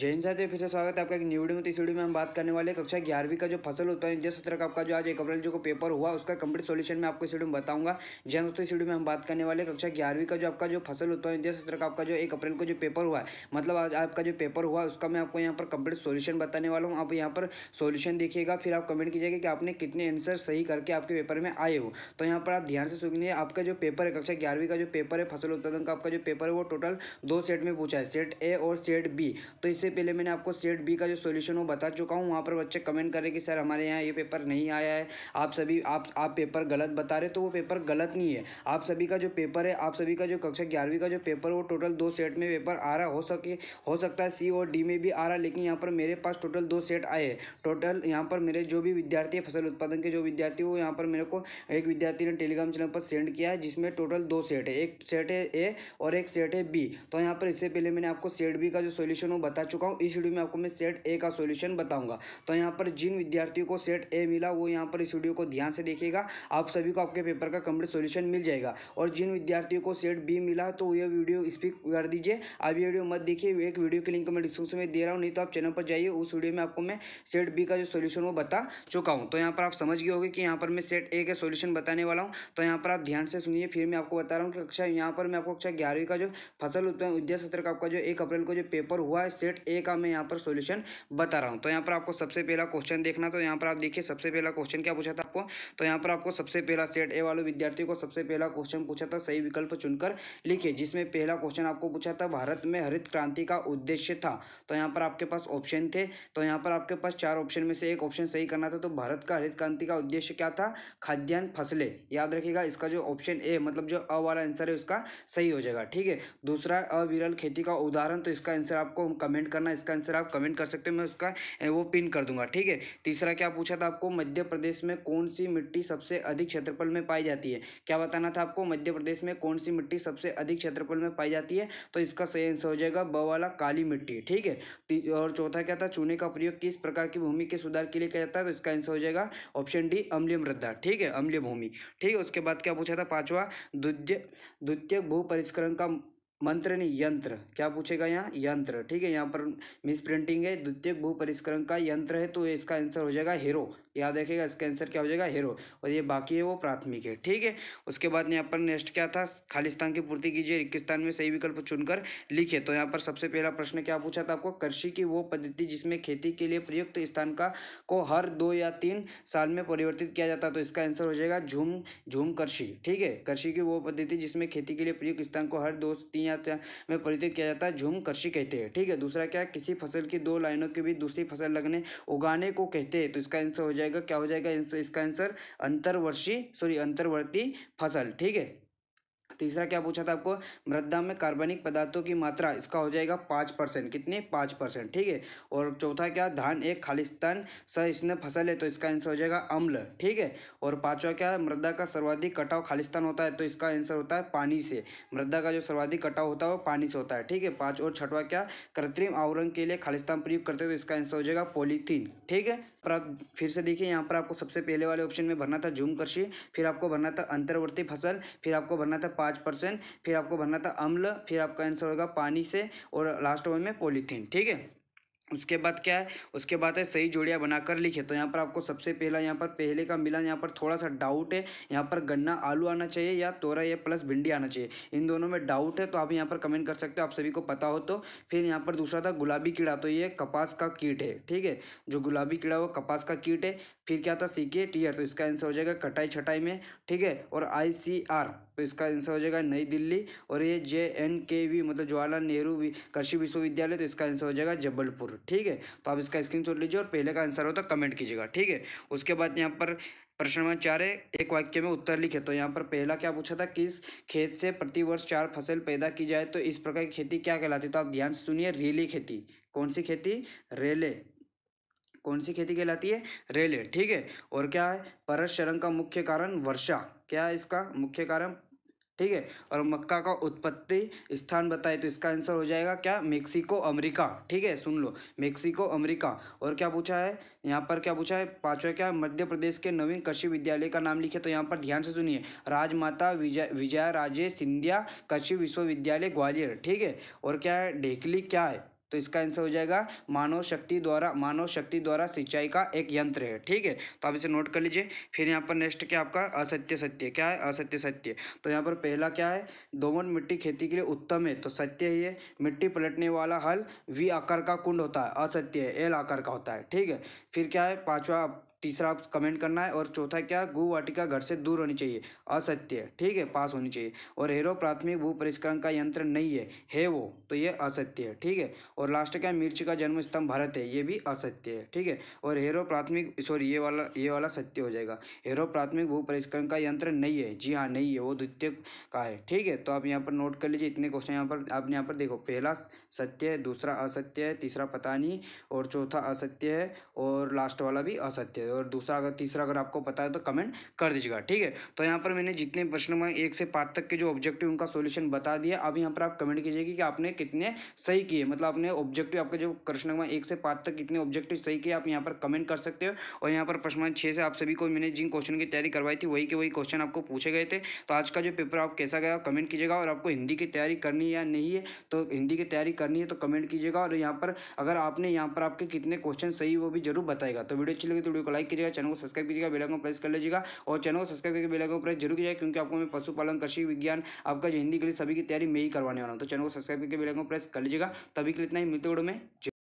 जैन साथ फिर से स्वागत है आपका एक न्यू वीडियो में तो इस वीडियो में हम बात करने वाले कक्षा ग्यारहवीं का जो फसल उत्पादन जिस सत्र का आपका जो आज एक अप्रैल जो को पेपर हुआ उसका कंप्लीट सॉल्यूशन मैं आपको इस वीडियो में बताऊंगा जैन हाँ, दोस्तों इस वीडियो में हम बात करने वाले कक्षा ग्यारहवीं का जो आपका जो फसल उत्पादन जिस सत्र का आपका जो एक अप्रैल को जो पेपर हुआ है मतलब आज आपका जो पेपर हुआ उसका मैं आपको यहाँ पर कंप्लीट सोल्यूशन बताने वाला हूँ आप यहाँ पर सोल्यूशन देखिएगा फिर आप कमेंट कीजिएगा कि आपने कितने आंसर सही करके आपके पेपर में आए हो तो यहाँ पर आप ध्यान से सुनिए आपका जो पेपर है कक्षा ग्यारहवीं का जो पेपर है फसल उत्पादन का आपका जो पेपर है वो टोटल दो सेट में पूछा है सेट ए और सेट बी तो इससे इससे पहले मैंने आपको सेट बी का जो सोल्यूशन वो बता चुका हूँ वहाँ पर बच्चे कमेंट कर रहे कि सर हमारे यहाँ ये पेपर नहीं आया है आप सभी आप आप पेपर गलत बता रहे तो वो पेपर गलत नहीं है आप सभी का जो पेपर है आप सभी का जो कक्षा ग्यारहवीं का जो पेपर वो टोटल दो सेट में पेपर आ रहा हो सके हो सकता है सी और डी में भी आ रहा लेकिन यहाँ पर मेरे पास टोटल दो सेट आए टोटल यहाँ पर मेरे जो भी विद्यार्थी फसल उत्पादन के जो विद्यार्थी वो यहाँ पर मेरे को एक विद्यार्थी ने टेलीग्राम चैनल पर सेंड किया है जिसमें टोटल दो सेट है एक सेट है ए और एक सेट है बी तो यहाँ पर इससे पहले मैंने आपको सेट बी का जो सोल्यूशन वो बता चुका चुका हूँ इस वीडियो में आपको मैं सेट ए का सोल्यूशन बताऊंगा तो यहाँ पर जिन विद्यार्थियों को सेट ए मिला वो यहाँ पर इस वीडियो को ध्यान से देखेगा आप सभी को आपके पेपर का कंप्लीट सोल्यूशन मिल जाएगा और जिन विद्यार्थियों को सेट बी मिला तो ये वीडियो स्पीक कर दीजिए आप ये वीडियो मत देखिए एक वीडियो के लिंक मैं डिस्क्रिप्शन में दे रहा हूँ नहीं तो आप चैनल पर जाइए उस वीडियो में आपको मैं सेट बी का जो सोल्यूशन वो बता चुका हूँ तो यहाँ पर आप समझ गए होगी कि यहाँ पर मैं सेट ए का सोल्यूशन बताने वाला हूँ तो यहाँ पर आप ध्यान से सुनिए फिर मैं आपको बता रहा हूँ कि कक्षा यहाँ पर मैं आपको कक्षा ग्यारहवीं का जो फसल उत्पादन उद्योग सत्र का आपका जो एक अप्रैल को जो पेपर हुआ है सेट सेट ए का मैं यहाँ पर सोल्यूशन बता रहा हूँ तो यहाँ पर आपको सबसे पहला क्वेश्चन देखना तो यहाँ पर आप देखिए सबसे पहला क्वेश्चन क्या पूछा था आपको तो यहाँ पर आपको सबसे पहला सेट ए वाले विद्यार्थी को सबसे पहला क्वेश्चन पूछा था सही विकल्प चुनकर लिखिए जिसमें पहला क्वेश्चन आपको पूछा था भारत में हरित क्रांति का उद्देश्य था तो यहाँ पर आपके पास ऑप्शन थे तो यहाँ पर आपके पास चार ऑप्शन में से एक ऑप्शन सही करना था तो भारत का हरित क्रांति का उद्देश्य क्या था खाद्यान्न फसलें याद रखिएगा इसका जो ऑप्शन ए मतलब जो अ वाला आंसर है उसका सही हो जाएगा ठीक है दूसरा अविरल खेती का उदाहरण तो इसका आंसर आपको कमेंट कमेंट करना इसका आंसर आप कमेंट कर सकते हैं मैं उसका वो पिन कर दूंगा ठीक है तीसरा क्या पूछा था आपको मध्य प्रदेश में कौन सी मिट्टी सबसे अधिक क्षेत्रफल में पाई जाती है क्या बताना था आपको मध्य प्रदेश में कौन सी मिट्टी सबसे अधिक क्षेत्रफल में पाई जाती है तो इसका सही आंसर हो जाएगा ब वाला काली मिट्टी ठीक है और चौथा क्या था चूने का प्रयोग किस प्रकार की भूमि के सुधार के लिए किया जाता है तो इसका आंसर हो जाएगा ऑप्शन डी अम्लीय मृदा ठीक है अम्लीय भूमि ठीक है उसके बाद क्या पूछा था पांचवा द्वितीय द्वितीय भू परिष्करण का मंत्र नहीं यंत्र क्या पूछेगा यहाँ यंत्र ठीक है यहाँ पर मिस प्रिंटिंग है द्वितीय भू परिष्करण का यंत्र है तो इसका आंसर हो जाएगा हेरो याद रखेगा इसका आंसर क्या हो जाएगा हेरो और ये बाकी है वो प्राथमिक है ठीक है उसके बाद यहाँ पर नेक्स्ट क्या था खालिस्तान की पूर्ति कीजिए रिक्किस्तान में सही विकल्प चुनकर लिखे तो यहाँ पर सबसे पहला प्रश्न क्या पूछा था आपको कृषि की वो पद्धति जिसमें खेती के लिए प्रयुक्त स्थान का को हर दो या तीन साल में परिवर्तित किया जाता तो इसका आंसर हो जाएगा झूम झूम कृषि ठीक है कृषि की वो पद्धति जिसमें खेती के लिए प्रयुक्त स्थान को हर दो तीन आता में परिचित किया जाता है झूम कृषि कहते हैं ठीक है दूसरा क्या किसी फसल की दो लाइनों के बीच दूसरी फसल लगने उगाने को कहते हैं तो इसका आंसर हो जाएगा क्या हो जाएगा इसका आंसर अंतरवर्षी सॉरी अंतरवर्ती फसल ठीक है तीसरा क्या पूछा था आपको मृदा में कार्बनिक पदार्थों की मात्रा इसका हो जाएगा पाँच परसेंट कितने पाँच परसेंट ठीक है और चौथा क्या धान एक खालिस्तान स इसने फसल है तो इसका आंसर हो जाएगा अम्ल ठीक है और पाँचवा क्या है मृदा का सर्वाधिक कटाव खालिस्तान होता है तो इसका आंसर होता है पानी से मृदा का जो सर्वाधिक कटाव होता है वो पानी से होता है ठीक है पाँच और छठवा क्या कृत्रिम आवरण के लिए खालिस्तान प्रयोग करते हैं तो इसका आंसर हो जाएगा पॉलीथीन ठीक है पर आप फिर से देखिए यहाँ पर आपको सबसे पहले वाले ऑप्शन में भरना था झूम कृषि फिर आपको भरना था अंतर्वर्ती फसल फिर आपको भरना था पाँच परसेंट फिर आपको भरना था अम्ल फिर आपका आंसर होगा पानी से और लास्ट वन में पॉलीथीन ठीक है उसके बाद क्या है उसके बाद है सही जोड़ियाँ बनाकर लिखे तो यहाँ पर आपको सबसे पहला यहाँ पर पहले का मिलान यहाँ पर थोड़ा सा डाउट है यहाँ पर गन्ना आलू आना चाहिए या तोरा या प्लस भिंडी आना चाहिए इन दोनों में डाउट है तो आप यहाँ पर कमेंट कर सकते हो आप सभी को पता हो तो फिर यहाँ पर दूसरा था गुलाबी कीड़ा तो ये कपास का कीट है ठीक है जो गुलाबी कीड़ा वो कपास का कीट है फिर क्या था सी के टीयर तो इसका आंसर हो जाएगा कटाई छटाई में ठीक है और आई सी आर तो इसका आंसर हो जाएगा नई दिल्ली और ये जे एन के वी मतलब जवाहरलाल नेहरू कृषि विश्वविद्यालय तो इसका आंसर हो जाएगा जबलपुर ठीक है तो आप इसका स्क्रीन लीजिए और पहले का आंसर होता तो कमेंट कीजिएगा ठीक है उसके बाद यहाँ पर प्रश्न नंबर चार है एक वाक्य में उत्तर लिखे तो यहाँ पर पहला क्या पूछा था किस खेत से प्रतिवर्ष चार फसल पैदा की जाए तो इस प्रकार की खेती क्या कहलाती तो आप ध्यान से सुनिए रेली खेती कौन सी खेती रेले कौन सी खेती कहलाती है रेले ठीक है और क्या है परस शरण का मुख्य कारण वर्षा क्या है इसका मुख्य कारण ठीक है और मक्का का उत्पत्ति स्थान बताए तो इसका आंसर हो जाएगा क्या मेक्सिको अमेरिका ठीक है सुन लो मेक्सिको अमेरिका और क्या पूछा है यहाँ पर क्या पूछा है पाँचवा क्या मध्य प्रदेश के नवीन कृषि विद्यालय का नाम लिखे तो यहाँ पर ध्यान से सुनिए राजमाता विजय विजया राजे सिंधिया कृषि विश्वविद्यालय ग्वालियर ठीक है और क्या है ढेकली क्या है तो इसका आंसर हो जाएगा मानव शक्ति द्वारा मानव शक्ति द्वारा सिंचाई का एक यंत्र है ठीक है तो आप इसे नोट कर लीजिए फिर यहाँ पर नेक्स्ट क्या आपका असत्य सत्य क्या है असत्य सत्य तो यहाँ पर पहला क्या है दोमन मिट्टी खेती के लिए उत्तम है तो सत्य ही है मिट्टी पलटने वाला हल वी आकार का कुंड होता है असत्य है एल आकार का होता है ठीक है फिर क्या है पाँचवा तीसरा आप कमेंट करना है और चौथा क्या गु वाटिका घर से दूर होनी चाहिए असत्य है ठीक है पास होनी चाहिए और हेरो प्राथमिक भू परिष्करण का यंत्र नहीं है है वो तो ये असत्य है ठीक है और लास्ट क्या मिर्च का जन्म स्तंभ भारत है ये भी असत्य है ठीक है और हेरो प्राथमिक सॉरी ये वाला ये वाला सत्य हो जाएगा हेरो प्राथमिक भू परिष्करण का यंत्र नहीं है जी हाँ नहीं है वो द्वितीय का है ठीक है तो आप यहाँ पर नोट कर लीजिए इतने क्वेश्चन यहाँ पर आपने यहाँ पर देखो पहला सत्य है दूसरा असत्य है तीसरा पता नहीं और चौथा असत्य है और लास्ट वाला भी असत्य है है और दूसरा अगर तीसरा अगर आपको पता है तो कमेंट कर दीजिएगा ठीक है तो यहाँ पर मैंने जितने प्रश्न में एक से पाँच तक के जो ऑब्जेक्टिव उनका सोल्यूशन बता दिया अब यहाँ पर आप कमेंट कीजिएगा कि आपने कितने सही किए मतलब आपने ऑब्जेक्टिव आपके जो प्रश्न में एक से पाँच तक कितने ऑब्जेक्टिव सही किए आप यहाँ पर कमेंट कर सकते हो और यहाँ पर प्रश्न छः से आप सभी को मैंने जिन क्वेश्चन की तैयारी करवाई थी वही के वही क्वेश्चन आपको पूछे गए थे तो आज का जो पेपर आप कैसा गया कमेंट कीजिएगा और आपको हिंदी की तैयारी करनी है या नहीं है तो हिंदी की तैयारी करनी है तो कमेंट कीजिएगा और यहाँ पर अगर आपने यहाँ पर आपके कितने क्वेश्चन सही वो भी जरूर बताएगा तो वीडियो अच्छी लगी तो वीडियो को लाइक कीजिएगा चैनल को सब्सक्राइब कीजिएगा बेलाइक को प्रेस कर लीजिएगा और चैनल को सब्सक्राइब करके बेलाइक को प्रेस जरूर कीजिएगा क्योंकि आपको मैं पशुपालन कृषि विज्ञान आपका जो हिंदी के लिए सभी की तैयारी मैं ही करवाने वाला हूँ तो चैनल को सब्सक्राइब करके बेलाइक को प्रेस कर लीजिएगा तभी के लिए इतना ही मिलते वीडियो में